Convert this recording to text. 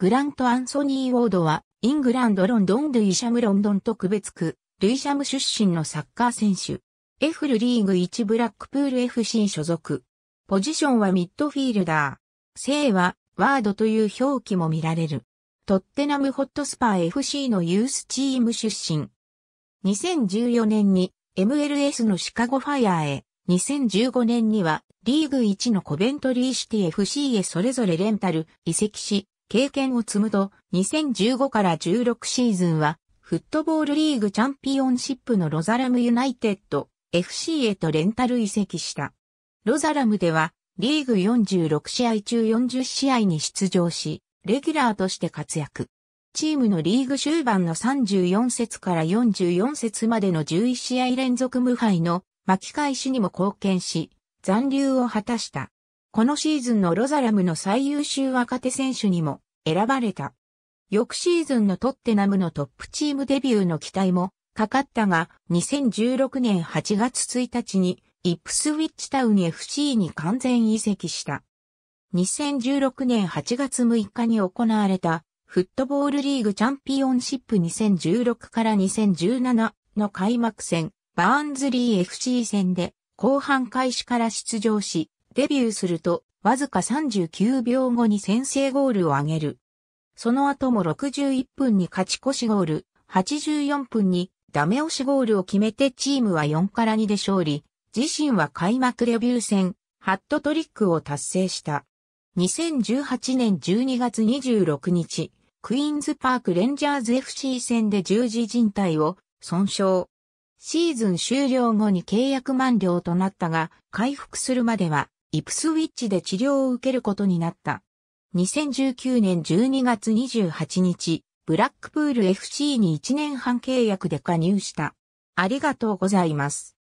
グラント・アンソニー・ウォードは、イングランド・ロンドン・ルイシャム・ロンドン特別区、ルイシャム出身のサッカー選手。エフルリーグ1ブラックプール FC 所属。ポジションはミッドフィールダー。姓は、ワードという表記も見られる。トッテナムホットスパー FC のユースチーム出身。2014年に MLS のシカゴファイアーへ、2015年にはリーグ1のコベントリーシティ FC へそれぞれレンタル、移籍し、経験を積むと、2015から16シーズンは、フットボールリーグチャンピオンシップのロザラムユナイテッド FC へとレンタル移籍した。ロザラムでは、リーグ46試合中40試合に出場し、レギュラーとして活躍。チームのリーグ終盤の34節から44節までの11試合連続無敗の巻き返しにも貢献し、残留を果たした。このシーズンのロザラムの最優秀若手選手にも選ばれた。翌シーズンのトッテナムのトップチームデビューの期待もかかったが、2016年8月1日にイップスウィッチタウン FC に完全移籍した。2016年8月6日に行われたフットボールリーグチャンピオンシップ2016から2017の開幕戦バーンズリー FC 戦で後半開始から出場しデビューすると、わずか39秒後に先制ゴールを挙げる。その後も61分に勝ち越しゴール、84分にダメ押しゴールを決めてチームは4から2で勝利、自身は開幕デビュー戦、ハットトリックを達成した。2018年12月26日、クイーンズパークレンジャーズ FC 戦で十字人体を損傷。シーズン終了後に契約満了となったが、回復するまではイプスウィッチで治療を受けることになった。2019年12月28日、ブラックプール FC に1年半契約で加入した。ありがとうございます。